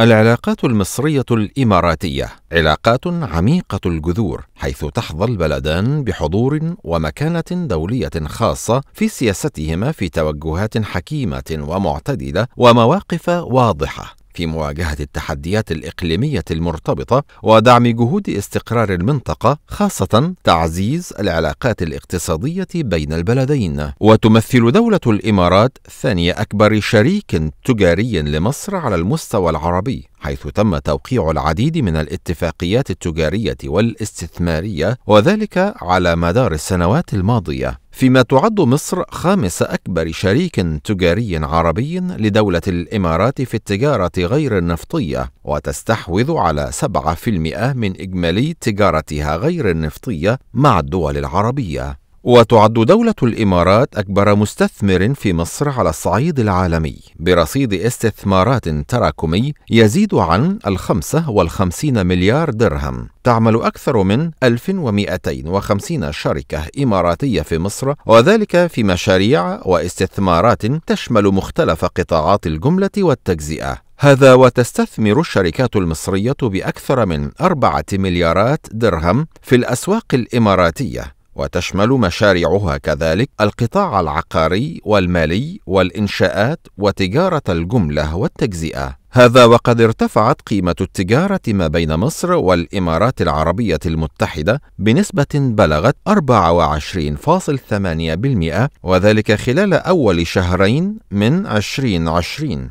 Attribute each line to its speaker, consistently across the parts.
Speaker 1: العلاقات المصرية الإماراتية علاقات عميقة الجذور حيث تحظى البلدان بحضور ومكانة دولية خاصة في سياستهما في توجهات حكيمة ومعتدلة ومواقف واضحة في مواجهه التحديات الاقليميه المرتبطه ودعم جهود استقرار المنطقه خاصه تعزيز العلاقات الاقتصاديه بين البلدين وتمثل دوله الامارات ثاني اكبر شريك تجاري لمصر على المستوى العربي حيث تم توقيع العديد من الاتفاقيات التجاريه والاستثماريه وذلك على مدار السنوات الماضيه فيما تعد مصر خامس أكبر شريك تجاري عربي لدولة الإمارات في التجارة غير النفطية وتستحوذ على 7% من إجمالي تجارتها غير النفطية مع الدول العربية وتعد دولة الإمارات أكبر مستثمر في مصر على الصعيد العالمي برصيد استثمارات تراكمي يزيد عن الخمسة والخمسين مليار درهم تعمل أكثر من 1250 شركة إماراتية في مصر وذلك في مشاريع واستثمارات تشمل مختلف قطاعات الجملة والتجزئة هذا وتستثمر الشركات المصرية بأكثر من أربعة مليارات درهم في الأسواق الإماراتية وتشمل مشاريعها كذلك القطاع العقاري والمالي والإنشاءات وتجارة الجملة والتجزئة هذا وقد ارتفعت قيمة التجارة ما بين مصر والإمارات العربية المتحدة بنسبة بلغت 24.8% وذلك خلال أول شهرين من 2020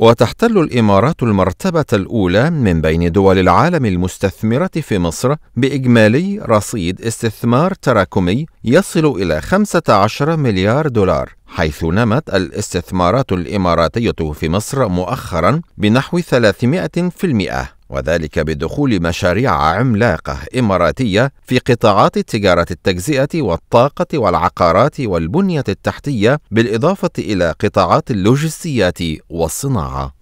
Speaker 1: وتحتل الامارات المرتبه الاولى من بين دول العالم المستثمره في مصر باجمالي رصيد استثمار تراكمي يصل الى 15 مليار دولار حيث نمت الاستثمارات الاماراتيه في مصر مؤخرا بنحو 300% وذلك بدخول مشاريع عملاقة إماراتية في قطاعات التجارة التجزئة والطاقة والعقارات والبنية التحتية بالإضافة إلى قطاعات اللوجستيات والصناعة